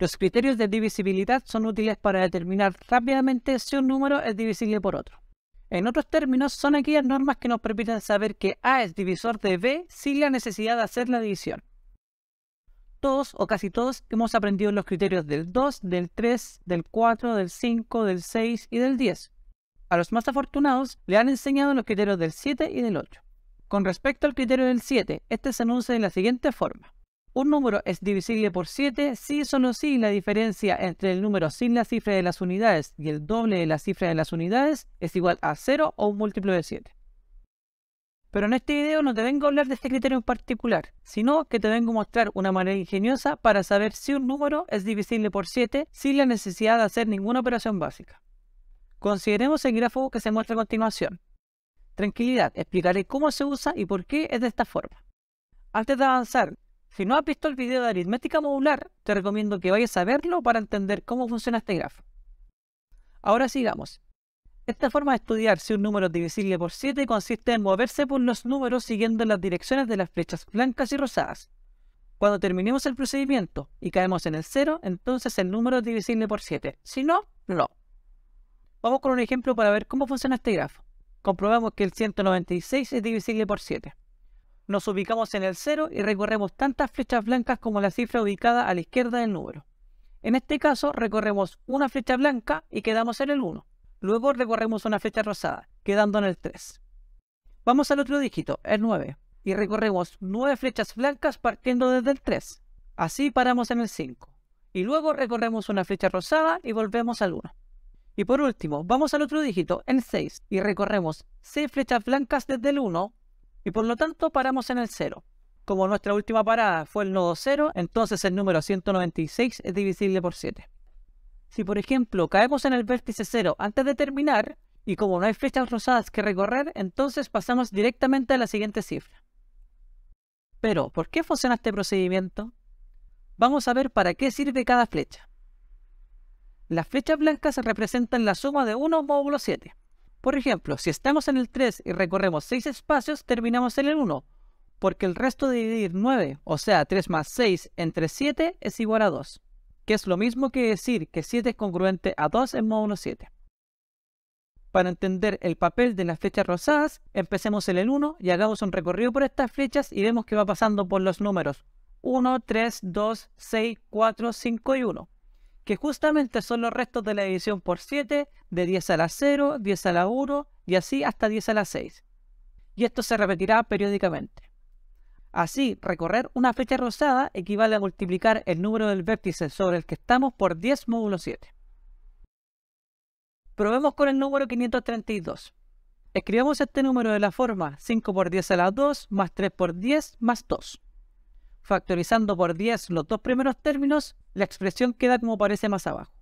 Los criterios de divisibilidad son útiles para determinar rápidamente si un número es divisible por otro. En otros términos, son aquellas normas que nos permiten saber que A es divisor de B sin la necesidad de hacer la división. Todos o casi todos hemos aprendido los criterios del 2, del 3, del 4, del 5, del 6 y del 10. A los más afortunados le han enseñado los criterios del 7 y del 8. Con respecto al criterio del 7, este se anuncia de la siguiente forma. Un número es divisible por 7 si y solo si la diferencia entre el número sin la cifra de las unidades y el doble de la cifra de las unidades es igual a 0 o un múltiplo de 7. Pero en este video no te vengo a hablar de este criterio en particular, sino que te vengo a mostrar una manera ingeniosa para saber si un número es divisible por 7 sin la necesidad de hacer ninguna operación básica. Consideremos el gráfico que se muestra a continuación. Tranquilidad, explicaré cómo se usa y por qué es de esta forma. Antes de avanzar, si no has visto el video de aritmética modular, te recomiendo que vayas a verlo para entender cómo funciona este grafo. Ahora sigamos. Esta forma de estudiar si un número es divisible por 7 consiste en moverse por los números siguiendo las direcciones de las flechas blancas y rosadas. Cuando terminemos el procedimiento y caemos en el 0, entonces el número es divisible por 7. Si no, no. Vamos con un ejemplo para ver cómo funciona este grafo. Comprobamos que el 196 es divisible por 7 nos ubicamos en el 0 y recorremos tantas flechas blancas como la cifra ubicada a la izquierda del número. En este caso recorremos una flecha blanca y quedamos en el 1. Luego recorremos una flecha rosada, quedando en el 3. Vamos al otro dígito, el 9, y recorremos 9 flechas blancas partiendo desde el 3. Así paramos en el 5. Y luego recorremos una flecha rosada y volvemos al 1. Y por último, vamos al otro dígito, el 6, y recorremos 6 flechas blancas desde el 1 y por lo tanto paramos en el 0. Como nuestra última parada fue el nodo 0, entonces el número 196 es divisible por 7. Si por ejemplo caemos en el vértice 0 antes de terminar, y como no hay flechas rosadas que recorrer, entonces pasamos directamente a la siguiente cifra. Pero, ¿por qué funciona este procedimiento? Vamos a ver para qué sirve cada flecha. Las flechas blancas representan la suma de 1 módulo 7. Por ejemplo, si estamos en el 3 y recorremos 6 espacios, terminamos en el 1, porque el resto de dividir 9, o sea 3 más 6 entre 7 es igual a 2, que es lo mismo que decir que 7 es congruente a 2 en módulo 7. Para entender el papel de las flechas rosadas, empecemos en el 1 y hagamos un recorrido por estas flechas y vemos que va pasando por los números 1, 3, 2, 6, 4, 5 y 1 que justamente son los restos de la división por 7, de 10 a la 0, 10 a la 1 y así hasta 10 a la 6. Y esto se repetirá periódicamente. Así, recorrer una fecha rosada equivale a multiplicar el número del vértice sobre el que estamos por 10 módulo 7. Probemos con el número 532. Escribamos este número de la forma 5 por 10 a la 2 más 3 por 10 más 2 factorizando por 10 los dos primeros términos, la expresión queda como parece más abajo.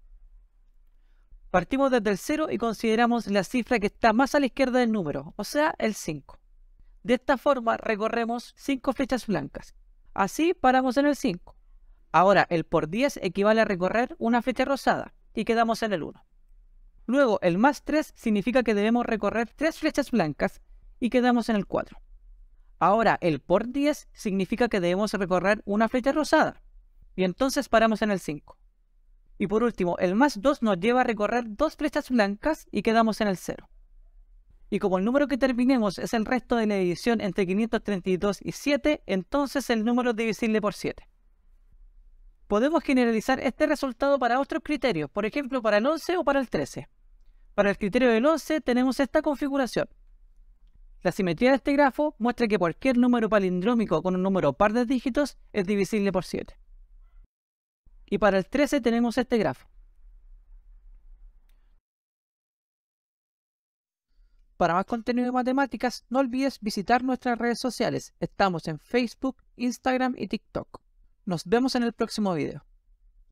Partimos desde el 0 y consideramos la cifra que está más a la izquierda del número, o sea, el 5. De esta forma recorremos 5 flechas blancas. Así paramos en el 5. Ahora el por 10 equivale a recorrer una flecha rosada y quedamos en el 1. Luego el más 3 significa que debemos recorrer 3 flechas blancas y quedamos en el 4. Ahora, el por 10 significa que debemos recorrer una flecha rosada. Y entonces paramos en el 5. Y por último, el más 2 nos lleva a recorrer dos flechas blancas y quedamos en el 0. Y como el número que terminemos es el resto de la división entre 532 y 7, entonces el número divisible por 7. Podemos generalizar este resultado para otros criterios, por ejemplo para el 11 o para el 13. Para el criterio del 11 tenemos esta configuración. La simetría de este grafo muestra que cualquier número palindrómico con un número par de dígitos es divisible por 7. Y para el 13 tenemos este grafo. Para más contenido de matemáticas, no olvides visitar nuestras redes sociales. Estamos en Facebook, Instagram y TikTok. Nos vemos en el próximo video.